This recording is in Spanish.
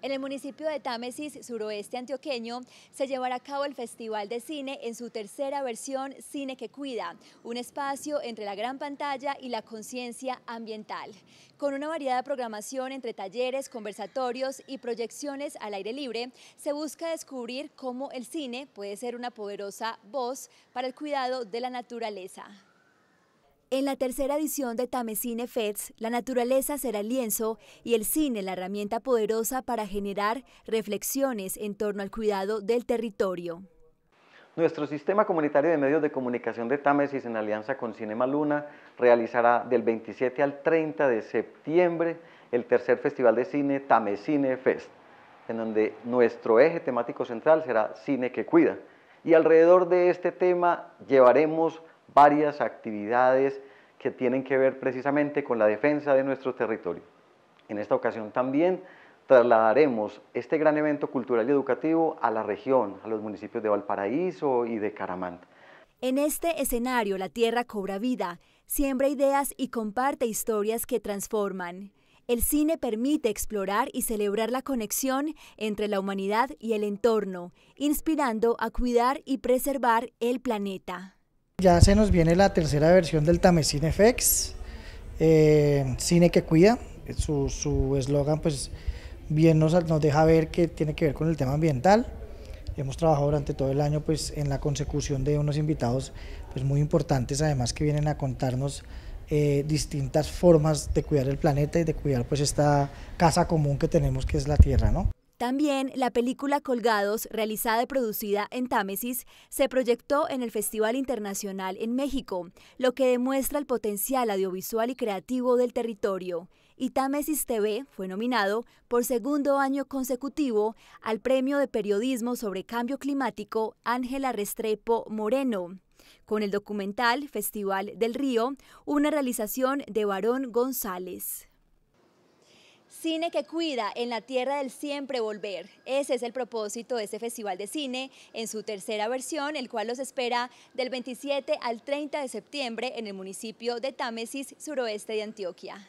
En el municipio de Támesis, suroeste antioqueño, se llevará a cabo el Festival de Cine en su tercera versión Cine que Cuida, un espacio entre la gran pantalla y la conciencia ambiental, con una variedad programación entre talleres, conversatorios y proyecciones al aire libre, se busca descubrir cómo el cine puede ser una poderosa voz para el cuidado de la naturaleza. En la tercera edición de Tamecine Feds, la naturaleza será el lienzo y el cine la herramienta poderosa para generar reflexiones en torno al cuidado del territorio. Nuestro sistema comunitario de medios de comunicación de Tamesis, en alianza con Cinema Luna realizará del 27 al 30 de septiembre el tercer festival de cine Tamecine Fest, en donde nuestro eje temático central será Cine que Cuida. Y alrededor de este tema llevaremos varias actividades que tienen que ver precisamente con la defensa de nuestro territorio. En esta ocasión también trasladaremos este gran evento cultural y educativo a la región, a los municipios de Valparaíso y de Caramanta. En este escenario la tierra cobra vida, siembra ideas y comparte historias que transforman. El cine permite explorar y celebrar la conexión entre la humanidad y el entorno, inspirando a cuidar y preservar el planeta. Ya se nos viene la tercera versión del Tamecin FX, eh, Cine que Cuida. Su eslogan, pues, bien nos, nos deja ver que tiene que ver con el tema ambiental. Hemos trabajado durante todo el año pues, en la consecución de unos invitados pues, muy importantes, además que vienen a contarnos eh, distintas formas de cuidar el planeta y de cuidar pues, esta casa común que tenemos que es la Tierra. ¿no? También la película Colgados, realizada y producida en Támesis, se proyectó en el Festival Internacional en México, lo que demuestra el potencial audiovisual y creativo del territorio. Y Támesis TV fue nominado por segundo año consecutivo al Premio de Periodismo sobre Cambio Climático Ángela Restrepo Moreno con el documental Festival del Río, una realización de Barón González. Cine que cuida en la tierra del siempre volver. Ese es el propósito de este Festival de Cine en su tercera versión, el cual los espera del 27 al 30 de septiembre en el municipio de Támesis, suroeste de Antioquia.